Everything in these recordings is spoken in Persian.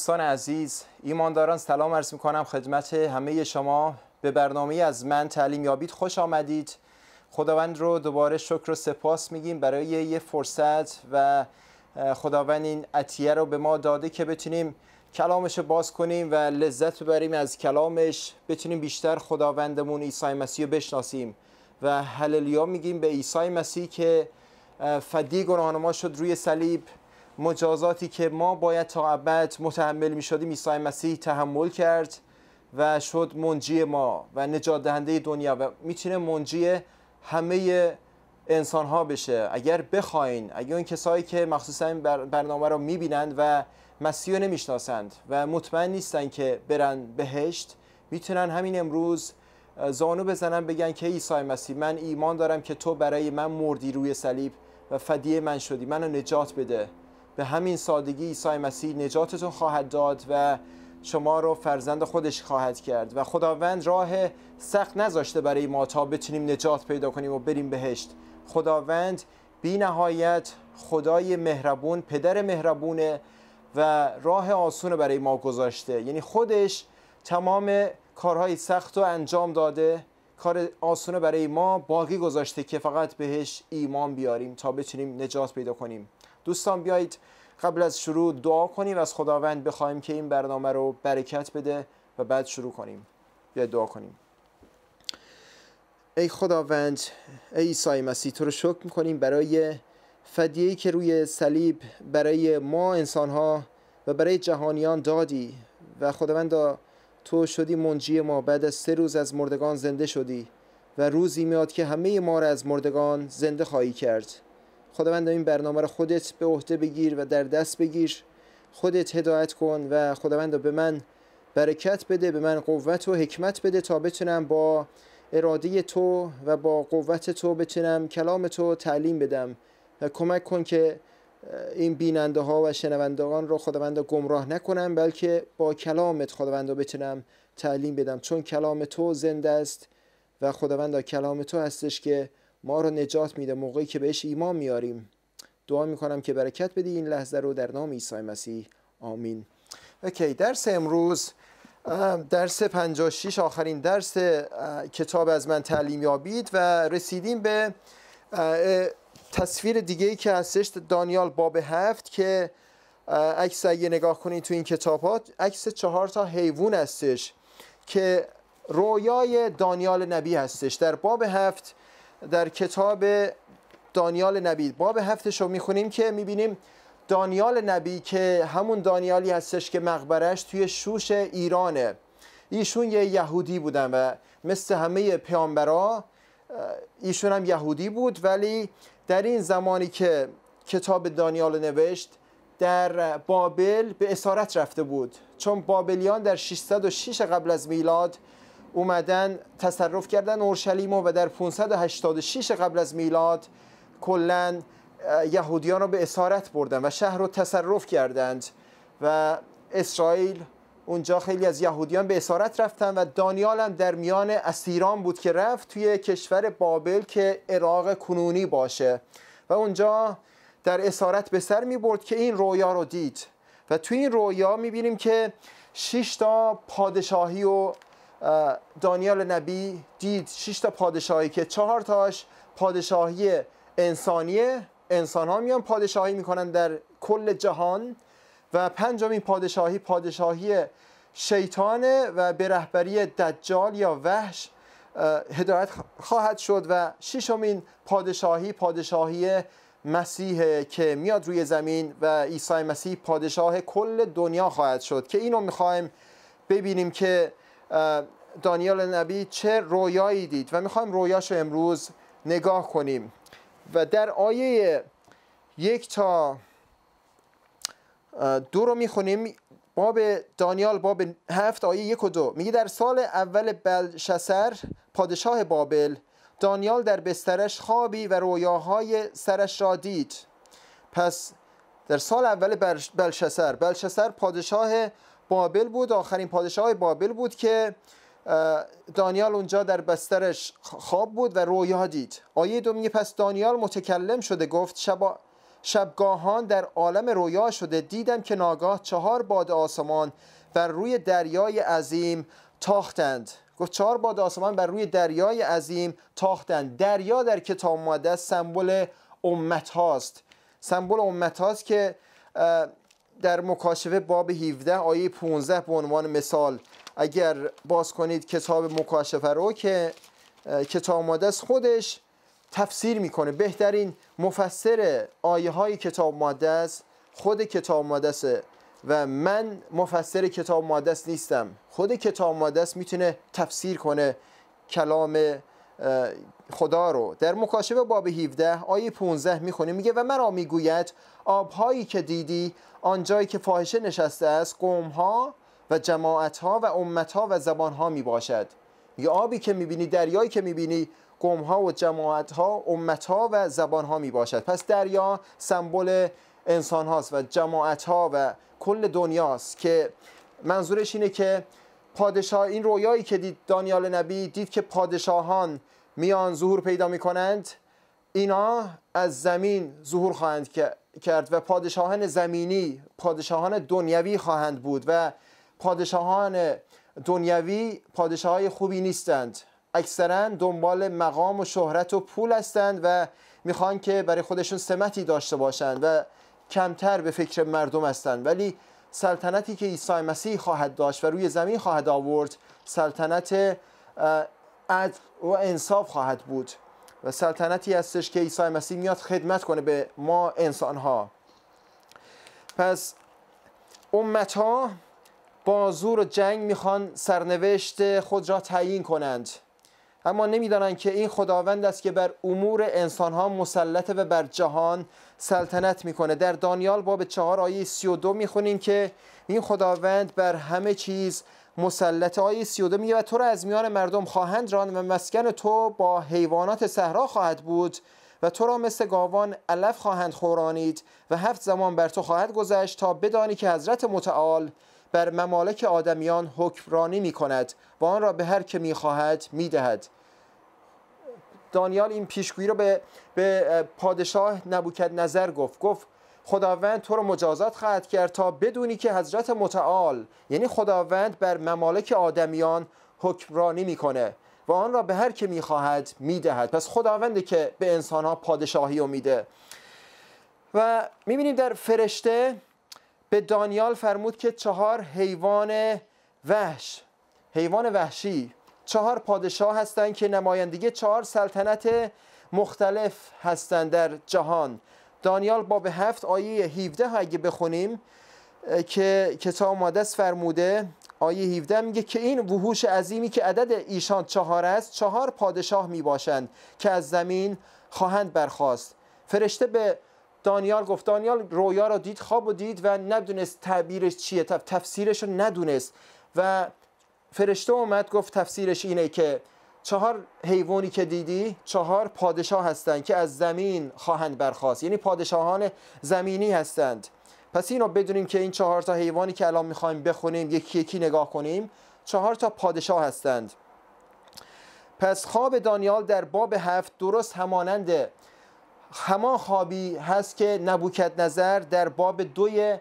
دوستان عزیز ایمانداران سلام عرض میکنم خدمت همه شما به برنامه از من تعلیم یابید خوش آمدید خداوند رو دوباره شکر و سپاس میگیم برای یه فرصت و خداوند این عطیه رو به ما داده که بتونیم کلامش رو باز کنیم و لذت ببریم از کلامش بتونیم بیشتر خداوندمون عیسی مسیح رو بشناسیم و هللیا میگیم به عیسی مسیح که فدی گناهان ما شد روی صلیب مجازاتی که ما باید تا ابد متحمل می شدیم عیسی مسیح تحمل کرد و شد منجی ما و نجات دهنده دنیا و میتونه منجی همه انسان ها بشه اگر بخواین اگر این کسایی که مخصوصا برنامه رو میبینند و مسیح رو و مطمئن نیستن که برن بهشت میتونن همین امروز زانو بزنن بگن که عیسی مسیح من ایمان دارم که تو برای من مردی روی صلیب و فدیه من شدی منو نجات بده به همین سادگی عیسی مسیح نجاتتون خواهد داد و شما رو فرزند خودش خواهد کرد و خداوند راه سخت نذاشته برای ما تا بتونیم نجات پیدا کنیم و بریم بهشت خداوند بی نهایت خدای مهربون پدر مهربونه و راه آسون برای ما گذاشته یعنی خودش تمام کارهای سخت رو انجام داده کار آسونه برای ما باقی گذاشته که فقط بهش ایمان بیاریم تا بتونیم نجات پیدا کنیم دوستان بیایید قبل از شروع دعا کنیم و از خداوند بخوایم که این برنامه رو برکت بده و بعد شروع کنیم بیا دعا کنیم ای خداوند ای عیسی مسیح تو رو شکر میکنیم برای ای که روی صلیب برای ما انسانها و برای جهانیان دادی و خداوند تو شدی منجی ما بعد از سه روز از مردگان زنده شدی و روزی میاد که همه ما را از مردگان زنده خواهی کرد خداوند این برنامه رو خودت به عهده بگیر و در دست بگیر خودت هدایت کن و خداوند به من برکت بده به من قوت و حکمت بده تا بتونم با اراده تو و با قوت تو بتونم کلام تو تعلیم بدم و کمک کن که این بیننده ها و شنوندگان رو خداوند گمراه نکنم بلکه با کلامت خداوند بتونم تعلیم بدم چون کلام تو زنده است و خداوند کلام تو هستش که ما رو نجات میده موقعی که بهش ایمان میاریم دعا میکنم که برکت بدی این لحظه رو در نام عیسی مسیح آمین اوکی درس امروز درس 56 آخرین درس کتاب از من تعلیم یابید و رسیدیم به تصویر دیگه ای که هستش دانیال باب هفت که عکس اگه نگاه کنید تو این کتاب عکس چهار تا حیوان هستش که رویای دانیال نبی هستش در باب هفت در کتاب دانیال نبی باب هفتش رو میخونیم که میبینیم دانیال نبی که همون دانیالی هستش که مقبرش توی شوش ایرانه ایشون یه یهودی بودن و مثل همه پیامبرا ایشون هم یهودی بود ولی در این زمانی که کتاب دانیال نوشت در بابل به اسارت رفته بود چون بابلیان در 606 قبل از میلاد اومدن تصرف کردن اورشلیم و در 586 قبل از میلاد کلا یهودیان رو به اسارت بردن و شهر رو تصرف کردند و اسرائیل اونجا خیلی از یهودیان به اسارت رفتن و دانیال هم در میان اسیران بود که رفت توی کشور بابل که عراق کنونی باشه و اونجا در اسارت به سر می برد که این رویا رو دید و توی این رویا می بینیم که شش تا پادشاهی و دانیال نبی دید شش تا پادشاهی که چهار تاش پادشاهی انسانیه انسان ها میان پادشاهی میکنن در کل جهان و پنجمین پادشاهی پادشاهی شیطانه و به رهبری دجال یا وحش هدایت خواهد شد و ششمین پادشاهی پادشاهی مسیح که میاد روی زمین و عیسی مسیح پادشاه کل دنیا خواهد شد که اینو میخوایم ببینیم که دانیال نبی چه رویایی دید و میخوایم رویاش امروز نگاه کنیم و در آیه یک تا دو رو میخونیم باب دانیال باب هفت آیه یک و دو میگه در سال اول بلشسر پادشاه بابل دانیال در بسترش خوابی و رویاهای سرش را دید پس در سال اول بلشسر بلشسر پادشاه بابل بود آخرین پادشاه بابل بود که دانیال اونجا در بسترش خواب بود و رویا دید آیه دو پس دانیال متکلم شده گفت شبا شبگاهان در عالم رویا شده دیدم که ناگاه چهار باد آسمان بر روی دریای عظیم تاختند گفت چهار باد آسمان بر روی دریای عظیم تاختند دریا در کتاب مقدس سمبل امت هاست سمبل امت که در مکاشفه باب 17 آیه 15 به عنوان مثال اگر باز کنید کتاب مکاشفه رو که کتاب مقدس خودش تفسیر میکنه بهترین مفسر آیه های کتاب مقدس خود کتاب است و من مفسر کتاب مقدس نیستم خود کتاب مقدس میتونه تفسیر کنه کلام خدا رو در مکاشفه باب 17 آیه 15 میخونیم میگه و مرا میگوید آبهایی که دیدی آنجایی که فاحشه نشسته است قومها و جماعتها و امتها و زبانها میباشد یه آبی که میبینی دریایی که میبینی قومها و جماعتها امتها و زبانها میباشد پس دریا سمبل انسان هاست و جماعتها و کل دنیاست که منظورش اینه که پادشاه این رویایی که دید دانیال نبی دید که پادشاهان میان ظهور پیدا کنند اینا از زمین ظهور خواهند کرد و پادشاهان زمینی پادشاهان دنیوی خواهند بود و پادشاهان دنیوی پادشاه خوبی نیستند اکثرا دنبال مقام و شهرت و پول هستند و میخوان که برای خودشون سمتی داشته باشند و کمتر به فکر مردم هستند ولی سلطنتی که عیسی مسیح خواهد داشت و روی زمین خواهد آورد سلطنت عدل و انصاف خواهد بود و سلطنتی هستش که عیسی مسیح میاد خدمت کنه به ما انسان ها پس امت ها با زور و جنگ میخوان سرنوشت خود را تعیین کنند اما نمیدانند که این خداوند است که بر امور انسان ها مسلطه و بر جهان سلطنت میکنه در دانیال باب چهار آیه سی و دو میخونیم که این خداوند بر همه چیز مسلط آیه سی و دو میگه و تو را از میان مردم خواهند ران و مسکن تو با حیوانات صحرا خواهد بود و تو را مثل گاوان علف خواهند خورانید و هفت زمان بر تو خواهد گذشت تا بدانی که حضرت متعال بر ممالک آدمیان حکمرانی میکند و آن را به هر که میخواهد میدهد دانیال این پیشگویی رو به, به پادشاه نبوکد نظر گفت گفت خداوند تو رو مجازات خواهد کرد تا بدونی که حضرت متعال یعنی خداوند بر ممالک آدمیان حکمرانی میکنه و آن را به هر که میخواهد میدهد پس خداونده که به انسانها پادشاهی رو میده و میبینیم در فرشته به دانیال فرمود که چهار حیوان وحش حیوان وحشی چهار پادشاه هستند که نمایندگی چهار سلطنت مختلف هستند در جهان دانیال باب هفت آیه 17 اگه بخونیم که کتاب مقدس فرموده آیه 17 میگه که این وحوش عظیمی که عدد ایشان چهار است چهار پادشاه میباشند که از زمین خواهند برخواست فرشته به دانیال گفت دانیال رویا را دید خواب و دید و ندونست تعبیرش چیه تفسیرش را ندونست و فرشته اومد گفت تفسیرش اینه که چهار حیوانی که دیدی چهار پادشاه هستند که از زمین خواهند برخواست یعنی پادشاهان زمینی هستند پس اینو بدونیم که این چهار تا حیوانی که الان میخوایم بخونیم یکی یکی نگاه کنیم چهار تا پادشاه هستند پس خواب دانیال در باب هفت درست همانند همان خوابی هست که نبوکت نظر در باب دوی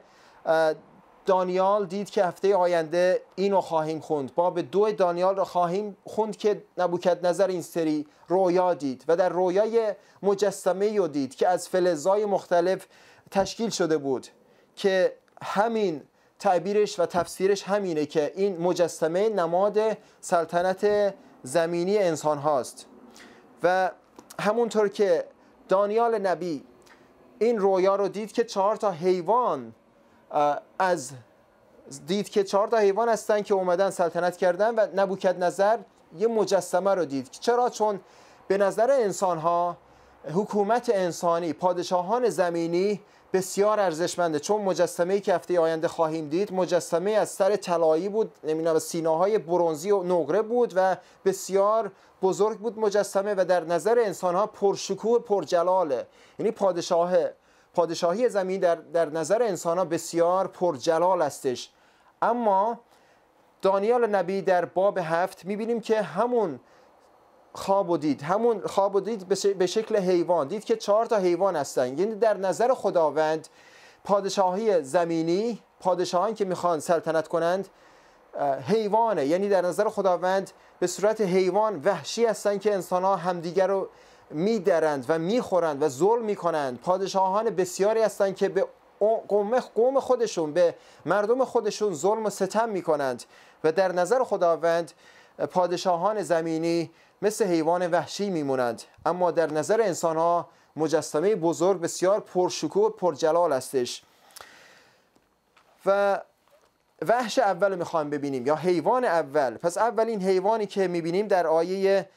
دانیال دید که هفته آینده اینو خواهیم خوند باب دو دانیال رو خواهیم خوند که نبوکت نظر این سری رویا دید و در رویای مجسمه رو دید که از فلزای مختلف تشکیل شده بود که همین تعبیرش و تفسیرش همینه که این مجسمه نماد سلطنت زمینی انسان هاست و همونطور که دانیال نبی این رویا رو دید که چهار تا حیوان از دید که چهار تا حیوان هستن که اومدن سلطنت کردن و نبوکد نظر یه مجسمه رو دید چرا چون به نظر انسان ها حکومت انسانی پادشاهان زمینی بسیار ارزشمنده چون مجسمه که هفته آینده خواهیم دید مجسمه از سر طلایی بود نمیدونم سیناهای برونزی و نقره بود و بسیار بزرگ بود مجسمه و در نظر انسان ها پرشکوه پرجلاله یعنی پادشاه پادشاهی زمین در, در نظر انسان ها بسیار پرجلال هستش اما دانیال نبی در باب هفت میبینیم که همون خواب و دید همون خواب و دید به شکل حیوان دید که چهار تا حیوان هستن یعنی در نظر خداوند پادشاهی زمینی پادشاهان که میخوان سلطنت کنند حیوانه یعنی در نظر خداوند به صورت حیوان وحشی هستن که انسان ها همدیگر رو میدرند و میخورند و ظلم میکنند پادشاهان بسیاری هستند که به قوم خودشون به مردم خودشون ظلم و ستم میکنند و در نظر خداوند پادشاهان زمینی مثل حیوان وحشی میمونند اما در نظر انسان ها مجسمه بزرگ بسیار پرشکوه و پرجلال هستش و وحش اول میخوام ببینیم یا حیوان اول پس اولین حیوانی که میبینیم در آیه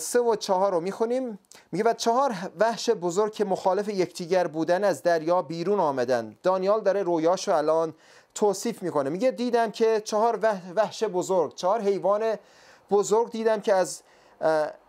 سه و چهار رو میخونیم میگه و چهار وحش بزرگ که مخالف یکدیگر بودن از دریا بیرون آمدن دانیال داره رویاشو الان توصیف میکنه میگه دیدم که چهار وحش بزرگ چهار حیوان بزرگ دیدم که از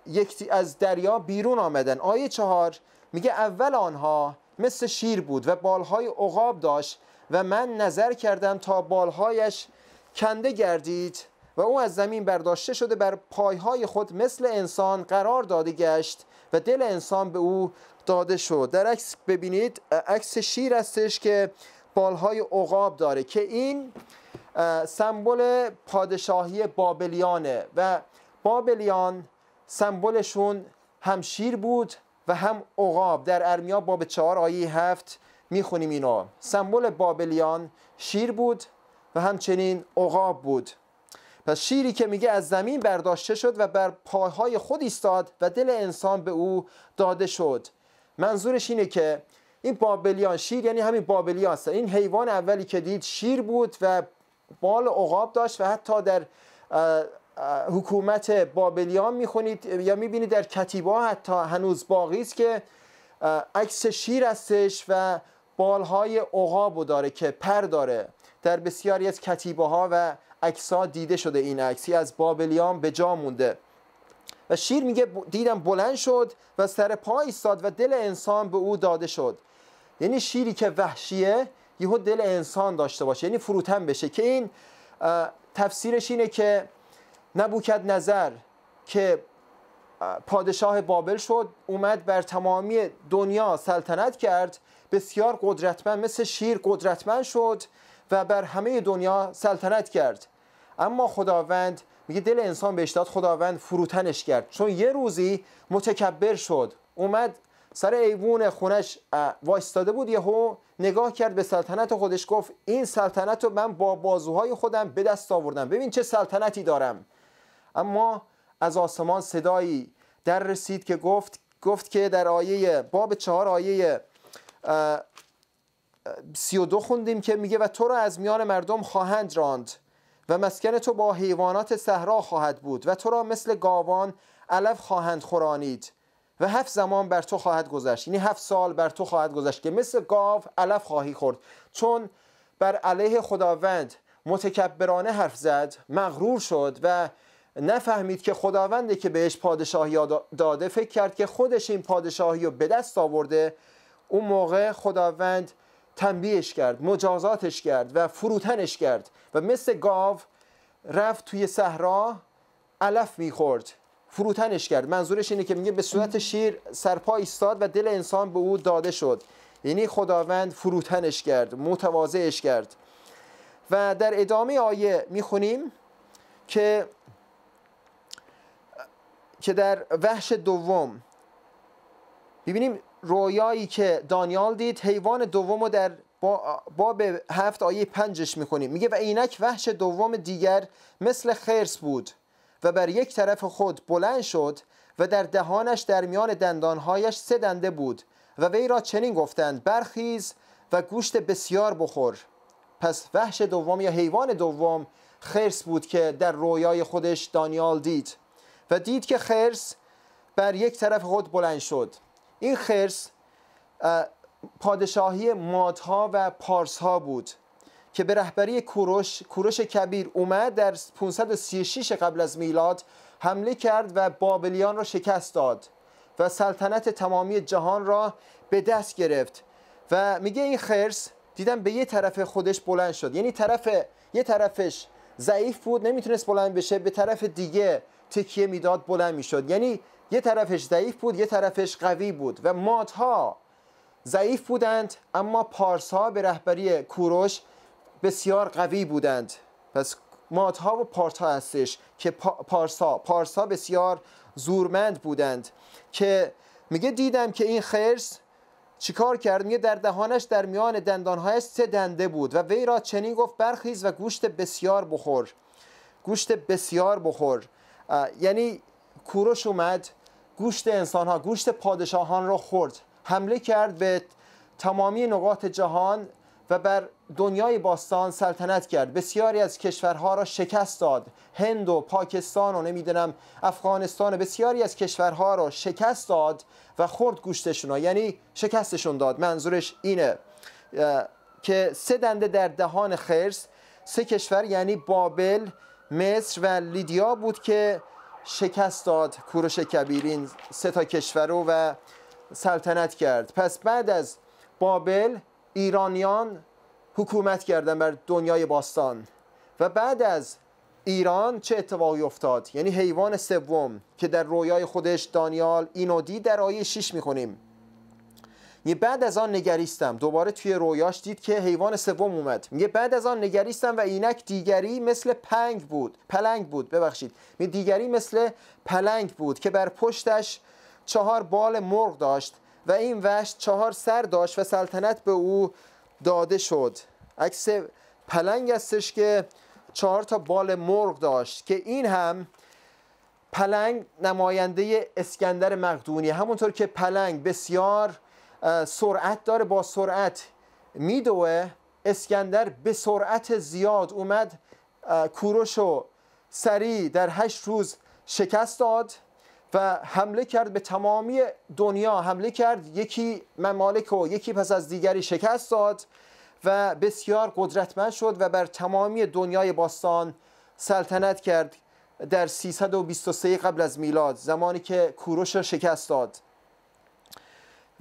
یک از دریا بیرون آمدن آیه چهار میگه اول آنها مثل شیر بود و بالهای عقاب داشت و من نظر کردم تا بالهایش کنده گردید و او از زمین برداشته شده بر پایهای خود مثل انسان قرار داده گشت و دل انسان به او داده شد در عکس ببینید عکس شیر استش که بالهای عقاب داره که این سمبل پادشاهی بابلیانه و بابلیان سمبلشون هم شیر بود و هم عقاب در ارمیا باب چهار آیه هفت میخونیم اینا سمبل بابلیان شیر بود و همچنین عقاب بود پس شیری که میگه از زمین برداشته شد و بر پاهای خود ایستاد و دل انسان به او داده شد منظورش اینه که این بابلیان شیر یعنی همین بابلیان این حیوان اولی که دید شیر بود و بال عقاب داشت و حتی در حکومت بابلیان میخونید یا میبینید در کتیبه حتی هنوز باقی است که عکس شیر هستش و بالهای عقاب داره که پر داره در بسیاری از کتیبه ها و ها دیده شده این عکسی از بابلیان به جا مونده و شیر میگه دیدم بلند شد و سر پای ایستاد و دل انسان به او داده شد یعنی شیری که وحشیه یهو دل انسان داشته باشه یعنی فروتن بشه که این تفسیرش اینه که نبوکد نظر که پادشاه بابل شد اومد بر تمامی دنیا سلطنت کرد بسیار قدرتمند مثل شیر قدرتمند شد و بر همه دنیا سلطنت کرد اما خداوند میگه دل انسان بهش داد خداوند فروتنش کرد چون یه روزی متکبر شد اومد سر ایوون خونش وایستاده بود یهو نگاه کرد به سلطنت خودش گفت این سلطنت رو من با بازوهای خودم به دست آوردم ببین چه سلطنتی دارم اما از آسمان صدایی در رسید که گفت گفت که در آیه باب چهار آیه 32 خوندیم که میگه و تو را از میان مردم خواهند راند و مسکن تو با حیوانات صحرا خواهد بود و تو را مثل گاوان علف خواهند خورانید و هفت زمان بر تو خواهد گذشت یعنی هفت سال بر تو خواهد گذشت که مثل گاو علف خواهی خورد چون بر علیه خداوند متکبرانه حرف زد مغرور شد و نفهمید که خداونده که بهش پادشاهی داده فکر کرد که خودش این پادشاهی رو به دست آورده اون موقع خداوند تنبیهش کرد مجازاتش کرد و فروتنش کرد و مثل گاو رفت توی صحرا علف میخورد فروتنش کرد منظورش اینه که میگه به صورت شیر سرپا ایستاد و دل انسان به او داده شد یعنی خداوند فروتنش کرد متواضعش کرد و در ادامه آیه میخونیم که که در وحش دوم ببینیم رویایی که دانیال دید حیوان دوم رو در باب هفت آیه پنجش میکنیم میگه و اینک وحش دوم دیگر مثل خرس بود و بر یک طرف خود بلند شد و در دهانش در میان دندانهایش سه دنده بود و وی را چنین گفتند برخیز و گوشت بسیار بخور پس وحش دوم یا حیوان دوم خرس بود که در رویای خودش دانیال دید و دید که خرس بر یک طرف خود بلند شد این خرس پادشاهی مادها و پارس ها بود که به رهبری کوروش, کوروش کبیر اومد در 536 قبل از میلاد حمله کرد و بابلیان را شکست داد و سلطنت تمامی جهان را به دست گرفت و میگه این خرس دیدم به یه طرف خودش بلند شد یعنی طرف یه طرفش ضعیف بود نمیتونست بلند بشه به طرف دیگه تکیه میداد بلند میشد یعنی یه طرفش ضعیف بود یه طرفش قوی بود و ها ضعیف بودند اما پارس ها به رهبری کوروش بسیار قوی بودند پس ها و ها هستش که پارسا ها بسیار زورمند بودند که میگه دیدم که این خرس چیکار کرد میگه در دهانش در میان دندانهایش سه دنده بود و وی را چنین گفت برخیز و گوشت بسیار بخور گوشت بسیار بخور یعنی کوروش اومد گوشت انسان ها گوشت پادشاهان را خورد حمله کرد به تمامی نقاط جهان و بر دنیای باستان سلطنت کرد بسیاری از کشورها را شکست داد هند و پاکستان و نمیدونم افغانستان و بسیاری از کشورها را شکست داد و خورد گوشتشون یعنی شکستشون داد منظورش اینه که سه دنده در دهان خرس سه کشور یعنی بابل مصر و لیدیا بود که شکست داد کوروش کبیرین سه تا کشور رو و سلطنت کرد پس بعد از بابل ایرانیان حکومت کردن بر دنیای باستان و بعد از ایران چه اتفاقی افتاد یعنی حیوان سوم که در رویای خودش دانیال اینو دید در آیه 6 میخونیم یه بعد از آن نگریستم دوباره توی رویاش دید که حیوان سوم اومد میگه بعد از آن نگریستم و اینک دیگری مثل پنگ بود پلنگ بود ببخشید میگه دیگری مثل پلنگ بود که بر پشتش چهار بال مرغ داشت و این وش چهار سر داشت و سلطنت به او داده شد عکس پلنگ استش که چهار تا بال مرغ داشت که این هم پلنگ نماینده اسکندر مقدونی همونطور که پلنگ بسیار سرعت داره با سرعت میدوه اسکندر به سرعت زیاد اومد کوروش و سریع در هشت روز شکست داد و حمله کرد به تمامی دنیا حمله کرد یکی ممالک و یکی پس از دیگری شکست داد و بسیار قدرتمند شد و بر تمامی دنیای باستان سلطنت کرد در 323 قبل از میلاد زمانی که کوروش را شکست داد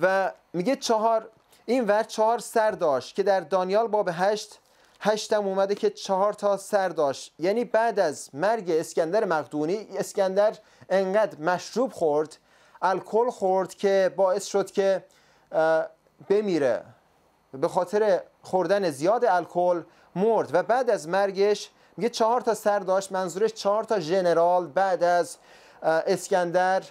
و میگه چهار این ور چهار سر داشت که در دانیال باب هشت هشتم اومده که چهار تا سر داشت یعنی بعد از مرگ اسکندر مقدونی اسکندر انقدر مشروب خورد الکل خورد که باعث شد که بمیره به خاطر خوردن زیاد الکل مرد و بعد از مرگش میگه چهار تا سر داشت منظورش چهار تا ژنرال بعد از اسکندر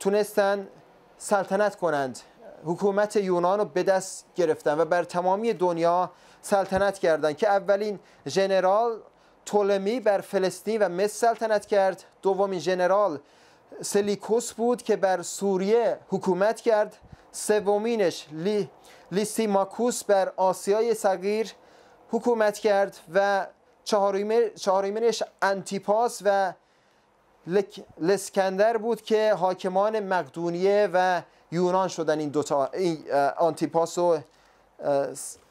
تونستن سلطنت کنند حکومت یونان رو به دست گرفتن و بر تمامی دنیا سلطنت کردند که اولین ژنرال تولمی بر فلسطین و مصر سلطنت کرد دومین ژنرال سلیکوس بود که بر سوریه حکومت کرد سومینش لی، ماکوس بر آسیای صغیر حکومت کرد و چهارمینش انتیپاس و لسکندر بود که حاکمان مقدونیه و یونان شدن این دوتا آنتیپاس و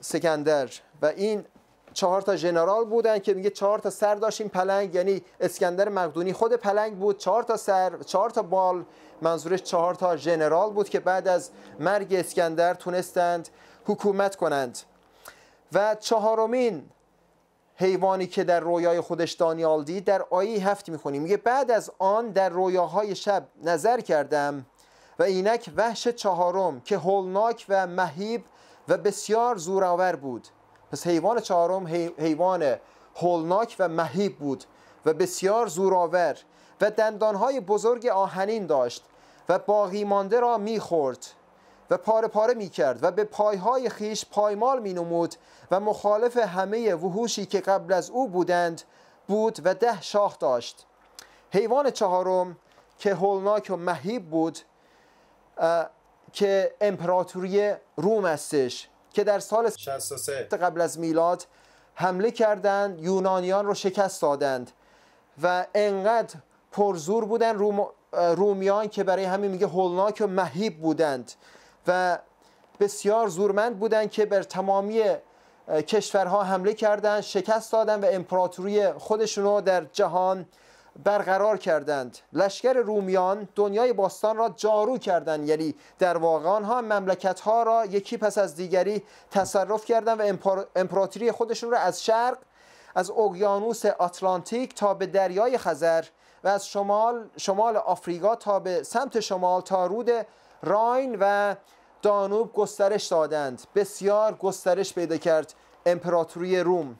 سکندر و این چهار تا ژنرال بودن که میگه چهار تا سر داشت این پلنگ یعنی اسکندر مقدونی خود پلنگ بود چهار تا سر چهار تا بال منظورش چهار تا ژنرال بود که بعد از مرگ اسکندر تونستند حکومت کنند و چهارمین حیوانی که در رویای خودش دانیال دید در آیه هفت میخونیم میگه بعد از آن در رویاهای شب نظر کردم و اینک وحش چهارم که هولناک و مهیب و بسیار زورآور بود پس حیوان چهارم حیوان هولناک و مهیب بود و بسیار زورآور و دندانهای بزرگ آهنین داشت و باقیمانده را میخورد و پاره پاره می کرد و به پایهای خیش پایمال می نمود و مخالف همه وحوشی که قبل از او بودند بود و ده شاخ داشت حیوان چهارم که هولناک و مهیب بود که امپراتوری روم استش که در سال 63 قبل از میلاد حمله کردند یونانیان رو شکست دادند و انقدر پرزور بودند روم... رومیان که برای همین میگه هولناک و مهیب بودند و بسیار زورمند بودند که بر تمامی کشورها حمله کردند شکست دادند و امپراتوری خودشون رو در جهان برقرار کردند لشکر رومیان دنیای باستان را جارو کردند یعنی در واقع آنها مملکت ها را یکی پس از دیگری تصرف کردند و امپراتوری خودشون را از شرق از اقیانوس آتلانتیک تا به دریای خزر و از شمال شمال آفریقا تا به سمت شمال تا رود راین و دانوب گسترش دادند بسیار گسترش پیدا کرد امپراتوری روم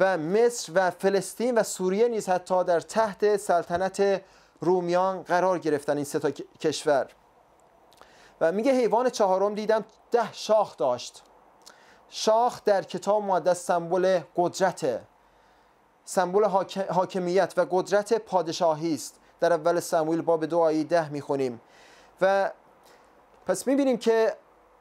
و مصر و فلسطین و سوریه نیز حتی در تحت سلطنت رومیان قرار گرفتن این سه تا کشور و میگه حیوان چهارم دیدم ده شاخ داشت شاخ در کتاب مقدس سمبل قدرت سمبل حاکمیت و قدرت پادشاهی است در اول سمویل باب دو آیه ده میخونیم و پس میبینیم که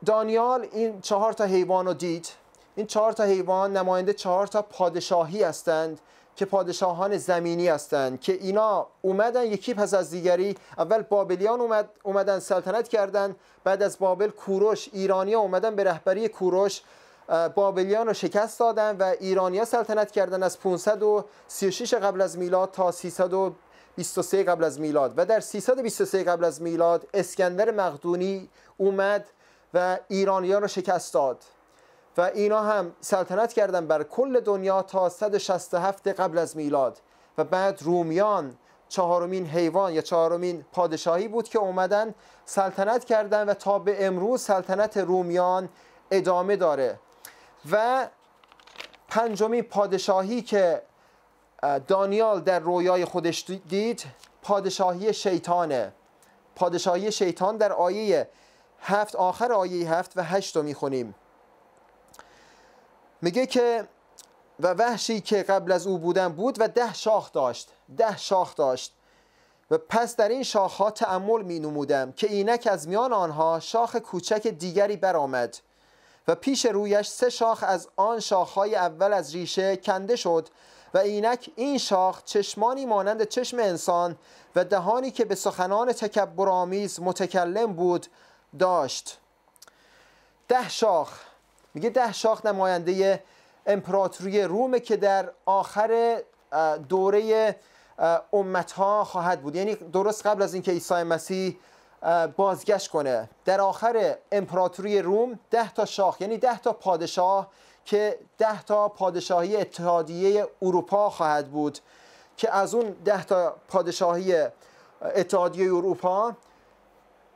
دانیال این چهار تا حیوان رو دید این چهار تا حیوان نماینده چهار تا پادشاهی هستند که پادشاهان زمینی هستند که اینا اومدن یکی پس از دیگری اول بابلیان اومد اومدن سلطنت کردند بعد از بابل کوروش ایرانی اومدن به رهبری کوروش بابلیان رو شکست دادن و ایرانیا سلطنت کردن از 536 قبل از میلاد تا 300 23 قبل از میلاد و در 323 قبل از میلاد اسکندر مقدونی اومد و ایرانیان را شکست داد و اینا هم سلطنت کردن بر کل دنیا تا 167 قبل از میلاد و بعد رومیان چهارمین حیوان یا چهارمین پادشاهی بود که اومدن سلطنت کردند و تا به امروز سلطنت رومیان ادامه داره و پنجمین پادشاهی که دانیال در رویای خودش دید پادشاهی شیطانه پادشاهی شیطان در آیه هفت آخر آیه هفت و هشت رو میخونیم میگه که و وحشی که قبل از او بودن بود و ده شاخ داشت ده شاخ داشت و پس در این شاخها تعمل می نمودم که اینک از میان آنها شاخ کوچک دیگری برآمد و پیش رویش سه شاخ از آن شاخهای اول از ریشه کنده شد و اینک این شاخ چشمانی مانند چشم انسان و دهانی که به سخنان تکبرآمیز متکلم بود داشت ده شاخ میگه ده شاخ نماینده امپراتوری رومه که در آخر دوره امتها خواهد بود یعنی درست قبل از اینکه عیسی مسیح بازگشت کنه در آخر امپراتوری روم ده تا شاخ یعنی ده تا پادشاه که ده تا پادشاهی اتحادیه اروپا خواهد بود که از اون ده تا پادشاهی اتحادیه اروپا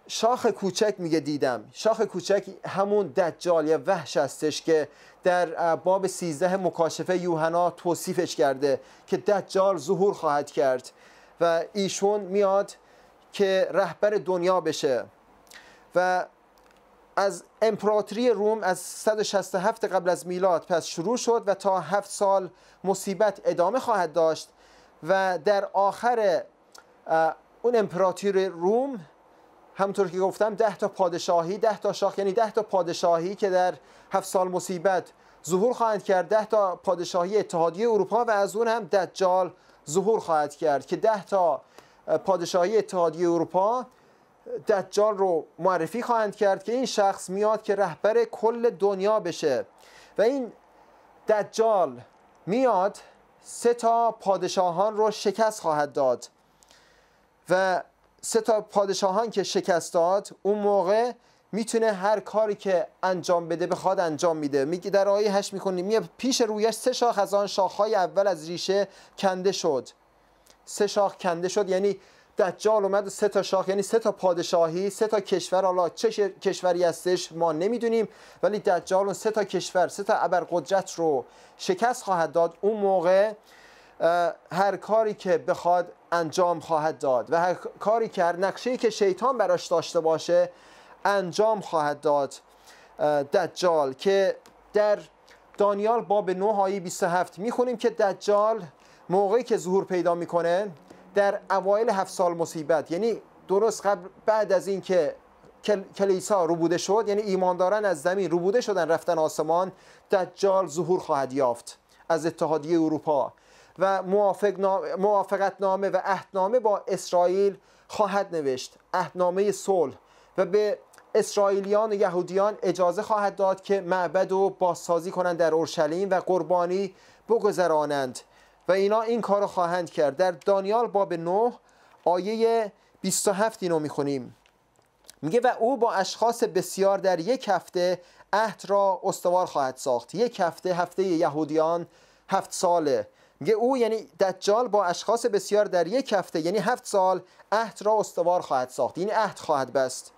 شاخ کوچک میگه دیدم شاخ کوچک همون دجال یا وحش هستش که در باب 13 مکاشفه یوحنا توصیفش کرده که دجال ظهور خواهد کرد و ایشون میاد که رهبر دنیا بشه و از امپراتوری روم از 167 قبل از میلاد پس شروع شد و تا هفت سال مصیبت ادامه خواهد داشت و در آخر اون امپراتوری روم همونطور که گفتم ده تا پادشاهی ده تا شاخ یعنی ده تا پادشاهی که در هفت سال مصیبت ظهور خواهند کرد ده تا پادشاهی اتحادیه اروپا و از اون هم دجال ظهور خواهد کرد که ده تا پادشاهی اتحادیه اروپا دجال رو معرفی خواهند کرد که این شخص میاد که رهبر کل دنیا بشه و این دجال میاد سه تا پادشاهان رو شکست خواهد داد و سه تا پادشاهان که شکست داد اون موقع میتونه هر کاری که انجام بده بخواد انجام میده میگی در آیه هش میکنیم میگه پیش رویش سه شاخ از آن شاخهای اول از ریشه کنده شد سه شاخ کنده شد یعنی دجال اومد سه تا شاخ یعنی سه تا پادشاهی سه تا کشور حالا چه کشوری هستش ما نمیدونیم ولی دجال اون سه تا کشور سه تا ابرقدرت رو شکست خواهد داد اون موقع هر کاری که بخواد انجام خواهد داد و هر کاری که هر نقشه که شیطان براش داشته باشه انجام خواهد داد دجال که در دانیال باب 9 آیه 27 میخونیم که دجال موقعی که ظهور پیدا میکنه در اوایل هفت سال مصیبت یعنی درست قبل بعد از اینکه کلیسا روبوده شد یعنی ایمانداران از زمین روبوده شدن رفتن آسمان دجال ظهور خواهد یافت از اتحادیه اروپا و موافق موافقت نامه و عهدنامه با اسرائیل خواهد نوشت عهدنامه صلح و به اسرائیلیان و یهودیان اجازه خواهد داد که معبد و بازسازی کنند در اورشلیم و قربانی بگذرانند و اینا این کار رو خواهند کرد در دانیال باب 9 آیه 27 اینو میخونیم میگه و او با اشخاص بسیار در یک هفته عهد را استوار خواهد ساخت یک هفته هفته یهودیان هفت ساله میگه او یعنی دجال با اشخاص بسیار در یک هفته یعنی هفت سال عهد را استوار خواهد ساخت یعنی عهد خواهد بست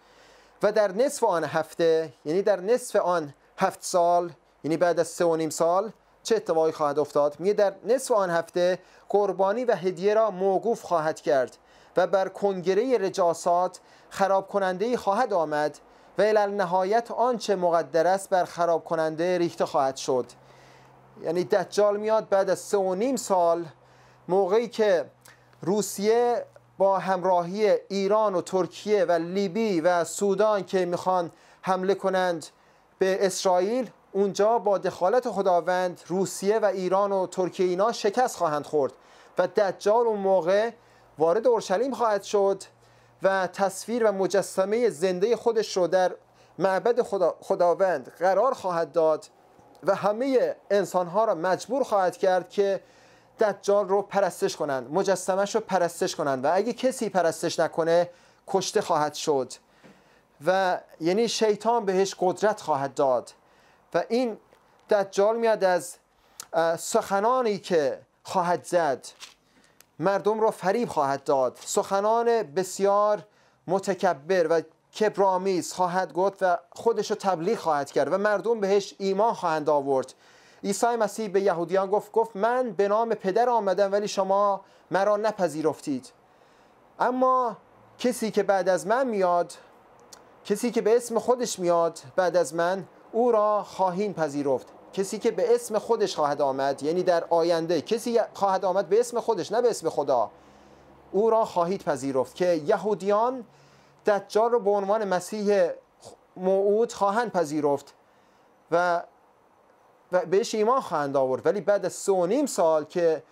و در نصف آن هفته یعنی در نصف آن هفت سال یعنی بعد از سه و نیم سال چه اتفاقی خواهد افتاد میگه در نصف آن هفته قربانی و هدیه را موقوف خواهد کرد و بر کنگره رجاسات خراب کننده خواهد آمد و نهایت آنچه مقدر است بر خراب کننده ریخته خواهد شد یعنی دجال میاد بعد از سه و نیم سال موقعی که روسیه با همراهی ایران و ترکیه و لیبی و سودان که میخوان حمله کنند به اسرائیل اونجا با دخالت خداوند روسیه و ایران و ترکیه اینا شکست خواهند خورد و دجال اون موقع وارد اورشلیم خواهد شد و تصویر و مجسمه زنده خودش رو در معبد خداوند قرار خواهد داد و همه انسانها را مجبور خواهد کرد که دجال رو پرستش کنند مجسمش رو پرستش کنند و اگه کسی پرستش نکنه کشته خواهد شد و یعنی شیطان بهش قدرت خواهد داد و این دجال میاد از سخنانی که خواهد زد مردم را فریب خواهد داد سخنان بسیار متکبر و کبرامیز خواهد گفت و خودش را تبلیغ خواهد کرد و مردم بهش ایمان خواهند آورد عیسی مسیح به یهودیان گفت گفت من به نام پدر آمدم ولی شما مرا نپذیرفتید اما کسی که بعد از من میاد کسی که به اسم خودش میاد بعد از من او را خواهیم پذیرفت کسی که به اسم خودش خواهد آمد یعنی در آینده کسی خواهد آمد به اسم خودش نه به اسم خدا او را خواهید پذیرفت که یهودیان دجال رو به عنوان مسیح موعود خواهند پذیرفت و بهش ایمان خواهند آورد ولی بعد از سه نیم سال که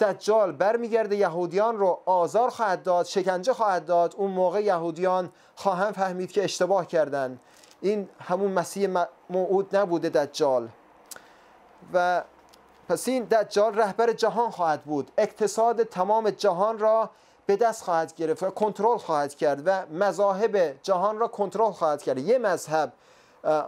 دجال برمیگرده یهودیان رو آزار خواهد داد شکنجه خواهد داد اون موقع یهودیان خواهند فهمید که اشتباه کردند این همون مسیح موعود نبوده دجال و پس این دجال رهبر جهان خواهد بود اقتصاد تمام جهان را به دست خواهد گرفت و کنترل خواهد کرد و مذاهب جهان را کنترل خواهد کرد یه مذهب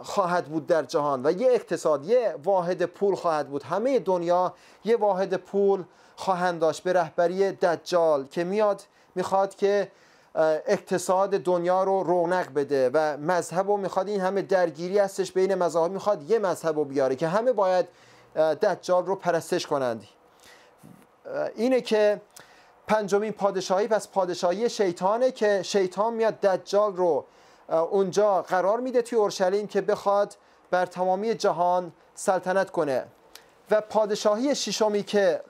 خواهد بود در جهان و یه اقتصاد یه واحد پول خواهد بود همه دنیا یه واحد پول خواهند داشت به رهبری دجال که میاد میخواد که اقتصاد دنیا رو رونق بده و مذهب رو میخواد این همه درگیری هستش بین مذاهب میخواد یه مذهب رو بیاره که همه باید دجال رو پرستش کنند اینه که پنجمین پادشاهی پس پادشاهی شیطانه که شیطان میاد دجال رو اونجا قرار میده توی اورشلیم که بخواد بر تمامی جهان سلطنت کنه و پادشاهی شیشمی که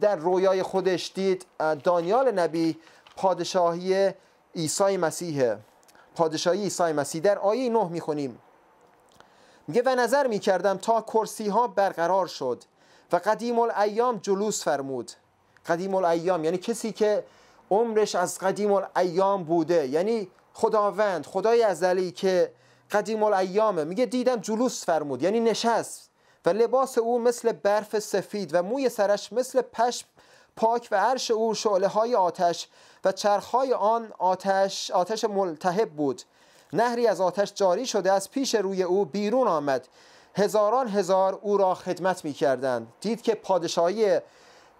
در رویای خودش دید دانیال نبی پادشاهی عیسی مسیحه پادشاهی عیسی مسیح در آیه 9 میخونیم میگه و نظر میکردم تا کرسی ها برقرار شد و قدیم الایام جلوس فرمود قدیم الایام یعنی کسی که عمرش از قدیم الایام بوده یعنی خداوند خدای ازلی که قدیم الایامه میگه دیدم جلوس فرمود یعنی نشست و لباس او مثل برف سفید و موی سرش مثل پشم پاک و عرش او شعله های آتش و های آن آتش آتش ملتهب بود نهری از آتش جاری شده از پیش روی او بیرون آمد هزاران هزار او را خدمت می کردند دید که پادشاهی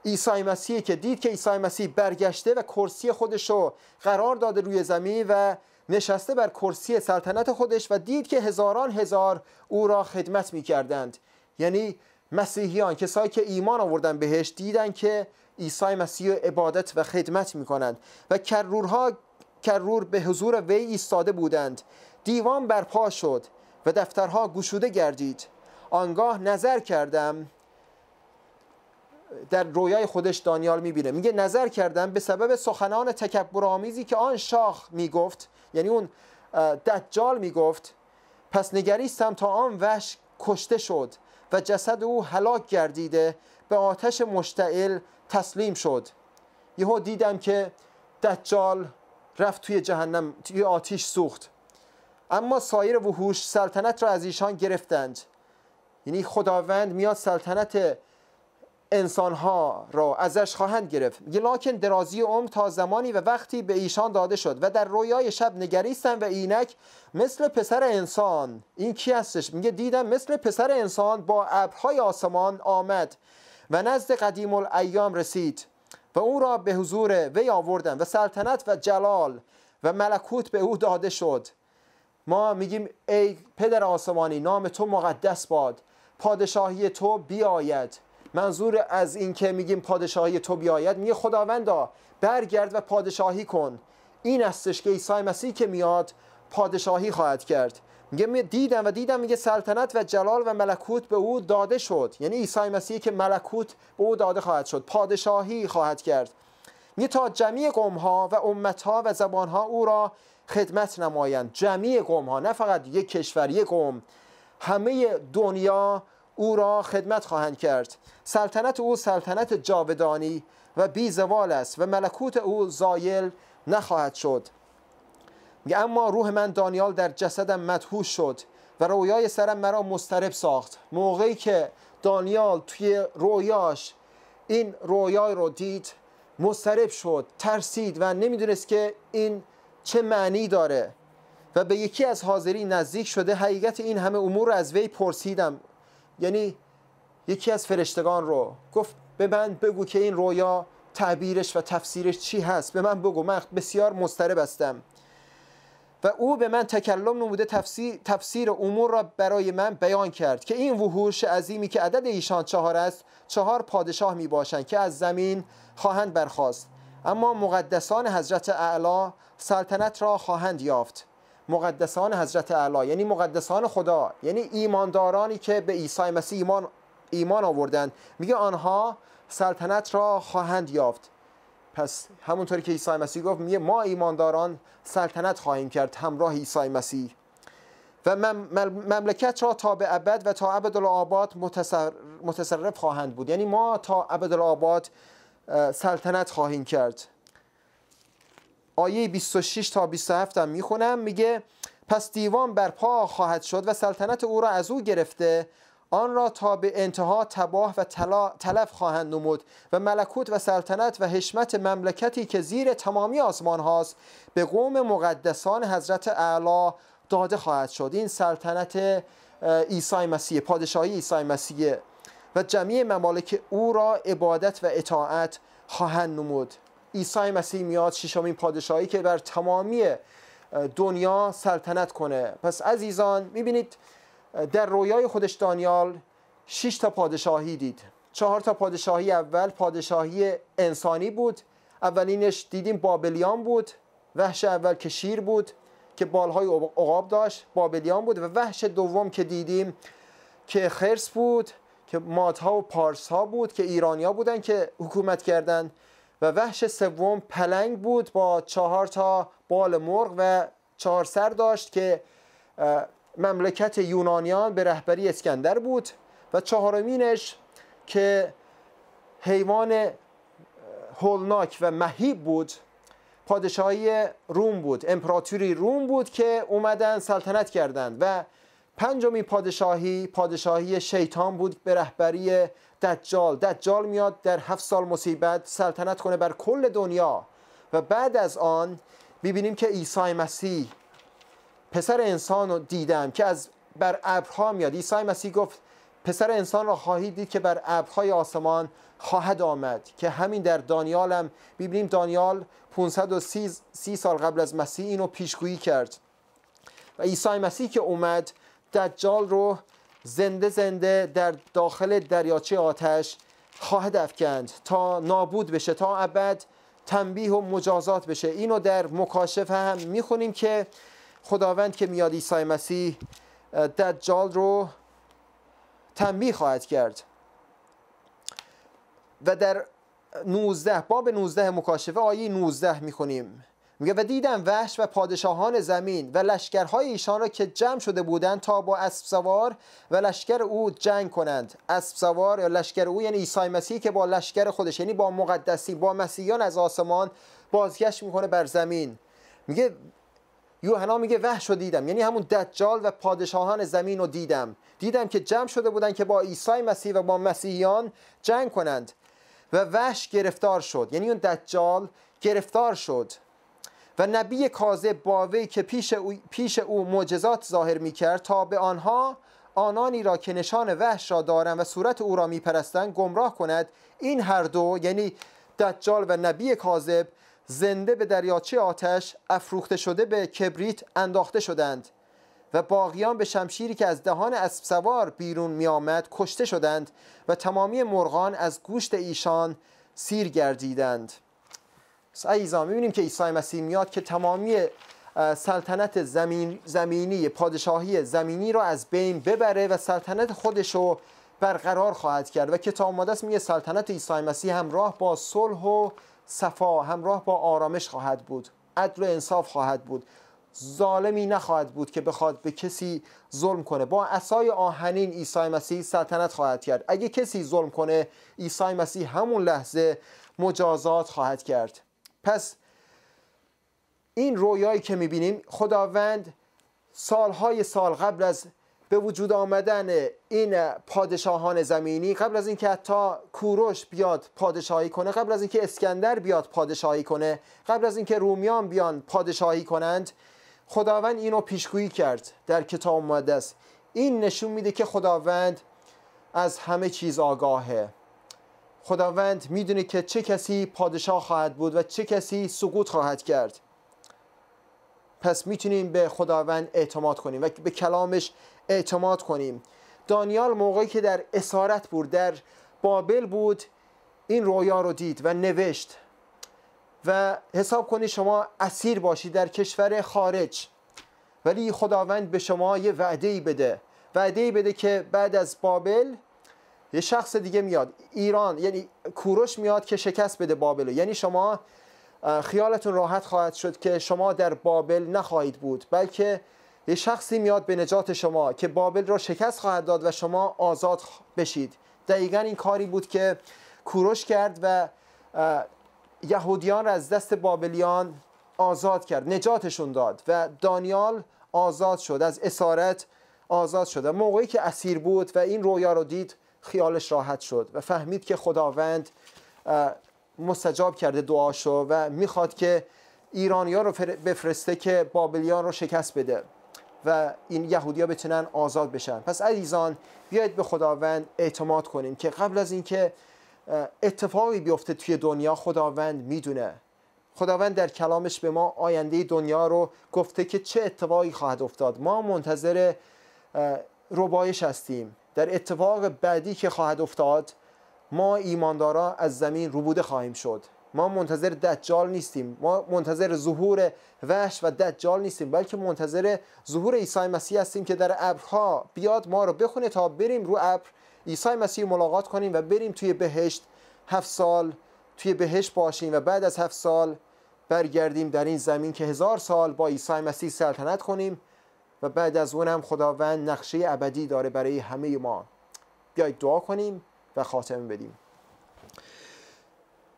عیسی مسیح که دید که عیسی مسیح برگشته و کرسی خودش رو قرار داده روی زمین و نشسته بر کرسی سلطنت خودش و دید که هزاران هزار او را خدمت می کردند. یعنی مسیحیان کسایی که ایمان آوردن بهش دیدن که عیسی مسیح عبادت و خدمت می کنند و کرورها کرور به حضور وی ایستاده بودند دیوان برپا شد و دفترها گشوده گردید آنگاه نظر کردم در رویای خودش دانیال میبینه میگه نظر کردم به سبب سخنان تکبرآمیزی که آن شاخ میگفت یعنی اون دجال میگفت پس نگریستم تا آن وش کشته شد و جسد او هلاک گردیده به آتش مشتعل تسلیم شد یهو دیدم که دجال رفت توی جهنم توی آتیش سوخت اما سایر وحوش سلطنت را از ایشان گرفتند یعنی خداوند میاد سلطنت انسانها را ازش خواهند گرفت میگه لاکن درازی عمر تا زمانی و وقتی به ایشان داده شد و در رویای شب نگریستن و اینک مثل پسر انسان این کی هستش میگه دیدم مثل پسر انسان با ابرهای آسمان آمد و نزد قدیم الایام رسید و او را به حضور وی آوردن و سلطنت و جلال و ملکوت به او داده شد ما میگیم ای پدر آسمانی نام تو مقدس باد پادشاهی تو بیاید منظور از این که میگیم پادشاهی تو بیاید میگه خداوندا برگرد و پادشاهی کن این استش که عیسی مسیح که میاد پادشاهی خواهد کرد میگه دیدم و دیدم میگه سلطنت و جلال و ملکوت به او داده شد یعنی عیسی مسیح که ملکوت به او داده خواهد شد پادشاهی خواهد کرد میگه تا جمعی قوم ها و امت ها و زبان ها او را خدمت نمایند جمعی قوم ها نه فقط یک کشور یک قوم همه دنیا او را خدمت خواهند کرد سلطنت او سلطنت جاودانی و بی زوال است و ملکوت او زایل نخواهد شد اما روح من دانیال در جسدم مدهوش شد و رویای سرم مرا مسترب ساخت موقعی که دانیال توی رویاش این رویای رو دید مسترب شد ترسید و نمیدونست که این چه معنی داره و به یکی از حاضری نزدیک شده حقیقت این همه امور رو از وی پرسیدم یعنی یکی از فرشتگان رو گفت به من بگو که این رویا تعبیرش و تفسیرش چی هست به من بگو من بسیار مسترب هستم و او به من تکلم نموده تفسیر, تفسیر امور را برای من بیان کرد که این وحوش عظیمی که عدد ایشان چهار است چهار پادشاه می باشند که از زمین خواهند برخواست اما مقدسان حضرت اعلا سلطنت را خواهند یافت مقدسان حضرت اعلا یعنی مقدسان خدا یعنی ایماندارانی که به عیسی مسیح ایمان ایمان آوردند میگه آنها سلطنت را خواهند یافت پس همونطوری که عیسی مسیح گفت میه ما ایمانداران سلطنت خواهیم کرد همراه عیسی مسیح و مملکت را تا به ابد و تا آباد متصرف خواهند بود یعنی ما تا آباد سلطنت خواهیم کرد آیه 26 تا 27 هم میخونم میگه پس دیوان برپا خواهد شد و سلطنت او را از او گرفته آن را تا به انتها تباه و تلف خواهند نمود و ملکوت و سلطنت و حشمت مملکتی که زیر تمامی آسمان هاست به قوم مقدسان حضرت اعلا داده خواهد شد این سلطنت عیسی مسیح پادشاهی عیسی مسیح و جمعی ممالک او را عبادت و اطاعت خواهند نمود عیسی مسیح میاد ششمین پادشاهی که بر تمامی دنیا سلطنت کنه پس عزیزان میبینید در رویای خودش دانیال 6 تا پادشاهی دید چهار تا پادشاهی اول پادشاهی انسانی بود اولینش دیدیم بابلیان بود وحش اول که شیر بود که بالهای عقاب داشت بابلیان بود و وحش دوم که دیدیم که خرس بود که مادها و پارس ها بود که ایرانیا بودن که حکومت کردند و وحش سوم پلنگ بود با چهار تا بال مرغ و چهار سر داشت که مملکت یونانیان به رهبری اسکندر بود و چهارمینش که حیوان هولناک و مهیب بود پادشاهی روم بود امپراتوری روم بود که اومدن سلطنت کردند و پنجمین پادشاهی پادشاهی شیطان بود به رهبری دجال دجال میاد در هفت سال مصیبت سلطنت کنه بر کل دنیا و بعد از آن ببینیم که عیسی مسیح پسر انسان رو دیدم که از بر ابرها میاد عیسی مسیح گفت پسر انسان را خواهید دید که بر ابرهای آسمان خواهد آمد که همین در دانیال هم ببینیم دانیال 530 سال قبل از مسیح اینو پیشگویی کرد و عیسی مسیح که اومد دجال رو زنده زنده در داخل دریاچه آتش خواهد افکند تا نابود بشه تا ابد تنبیه و مجازات بشه اینو در مکاشفه هم میخونیم که خداوند که میاد عیسی مسیح دجال رو تنبیه خواهد کرد و در 19 باب 19 مکاشفه آیه 19 میخونیم میگه و دیدم وحش و پادشاهان زمین و لشکرهای ایشان را که جمع شده بودند تا با اسب سوار و لشکر او جنگ کنند اسب سوار یا لشکر او یعنی عیسی مسیح که با لشکر خودش یعنی با مقدسی با مسیحیان از آسمان بازگشت میکنه بر زمین میگه یوحنا میگه وحش رو دیدم یعنی همون دجال و پادشاهان زمین رو دیدم دیدم که جمع شده بودن که با عیسی مسیح و با مسیحیان جنگ کنند و وحش گرفتار شد یعنی اون دجال گرفتار شد و نبی کاذب باوی که پیش او, پیش او معجزات ظاهر میکرد تا به آنها آنانی را که نشان وحش را دارند و صورت او را میپرستند گمراه کند این هر دو یعنی دجال و نبی کاذب زنده به دریاچه آتش افروخته شده به کبریت انداخته شدند و باقیان به شمشیری که از دهان اسب سوار بیرون می آمد کشته شدند و تمامی مرغان از گوشت ایشان سیر گردیدند ایزا می بینیم که عیسی مسیح میاد که تمامی سلطنت زمین زمینی پادشاهی زمینی را از بین ببره و سلطنت خودش رو برقرار خواهد کرد و کتاب مقدس میگه سلطنت عیسی مسیح همراه با صلح و صفا همراه با آرامش خواهد بود عدل و انصاف خواهد بود ظالمی نخواهد بود که بخواد به کسی ظلم کنه با اسای آهنین عیسی مسیح سلطنت خواهد کرد اگه کسی ظلم کنه عیسی مسیح همون لحظه مجازات خواهد کرد پس این رویایی که میبینیم خداوند سالهای سال قبل از به وجود آمدن این پادشاهان زمینی قبل از اینکه حتی کوروش بیاد پادشاهی کنه قبل از اینکه اسکندر بیاد پادشاهی کنه قبل از اینکه رومیان بیان پادشاهی کنند خداوند اینو پیشگویی کرد در کتاب مقدس این نشون میده که خداوند از همه چیز آگاهه خداوند میدونه که چه کسی پادشاه خواهد بود و چه کسی سقوط خواهد کرد پس میتونیم به خداوند اعتماد کنیم و به کلامش اعتماد کنیم دانیال موقعی که در اسارت بود در بابل بود این رویا رو دید و نوشت و حساب کنی شما اسیر باشید در کشور خارج ولی خداوند به شما یه وعده ای بده وعده ای بده که بعد از بابل یه شخص دیگه میاد ایران یعنی کوروش میاد که شکست بده بابل یعنی شما خیالتون راحت خواهد شد که شما در بابل نخواهید بود بلکه یه شخصی میاد به نجات شما که بابل را شکست خواهد داد و شما آزاد بشید دقیقا این کاری بود که کوروش کرد و یهودیان را از دست بابلیان آزاد کرد نجاتشون داد و دانیال آزاد شد از اسارت آزاد شد موقعی که اسیر بود و این رویا رو دید خیالش راحت شد و فهمید که خداوند مستجاب کرده دعاشو و میخواد که ایرانیان رو بفرسته که بابلیان رو شکست بده و این یهودیا بتونن آزاد بشن پس عزیزان بیایید به خداوند اعتماد کنیم که قبل از اینکه اتفاقی بیفته توی دنیا خداوند میدونه خداوند در کلامش به ما آینده دنیا رو گفته که چه اتفاقی خواهد افتاد ما منتظر ربایش هستیم در اتفاق بعدی که خواهد افتاد ما ایماندارا از زمین روبوده خواهیم شد ما منتظر دجال نیستیم ما منتظر ظهور وحش و دجال نیستیم بلکه منتظر ظهور عیسی مسیح هستیم که در ابرها بیاد ما رو بخونه تا بریم رو ابر عیسی مسیح ملاقات کنیم و بریم توی بهشت هفت سال توی بهشت باشیم و بعد از هفت سال برگردیم در این زمین که هزار سال با عیسی مسیح سلطنت کنیم و بعد از اونم خداوند نقشه ابدی داره برای همه ما بیاید دعا کنیم و خاتمه بدیم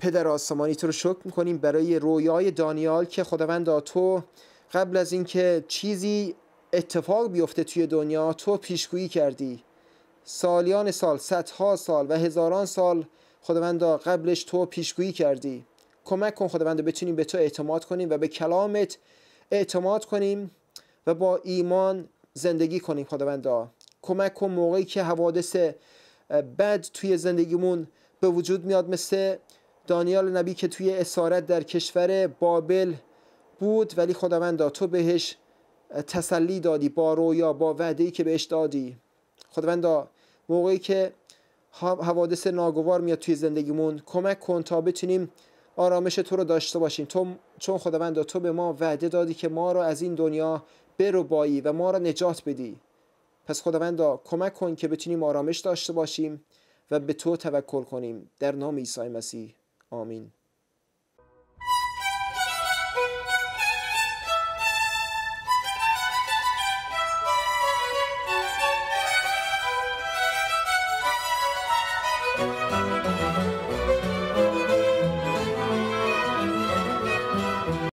پدر آسمانی تو رو شکر میکنیم برای رویای دانیال که خداوند تو قبل از اینکه چیزی اتفاق بیفته توی دنیا تو پیشگویی کردی سالیان سال صدها سال و هزاران سال خداوندا قبلش تو پیشگویی کردی کمک کن خداوند بتونیم به تو اعتماد کنیم و به کلامت اعتماد کنیم و با ایمان زندگی کنیم خداوند کمک کن موقعی که حوادث بد توی زندگیمون به وجود میاد مثل دانیال نبی که توی اسارت در کشور بابل بود ولی خداوندا تو بهش تسلی دادی با رویا با وعده‌ای که بهش دادی خداوندا موقعی که حوادث ناگوار میاد توی زندگیمون کمک کن تا بتونیم آرامش تو رو داشته باشیم تو چون خداوندا تو به ما وعده دادی که ما رو از این دنیا برو بایی و ما رو نجات بدی پس خداوندا کمک کن که بتونیم آرامش داشته باشیم و به تو توکل کنیم در نام عیسی مسیح mean.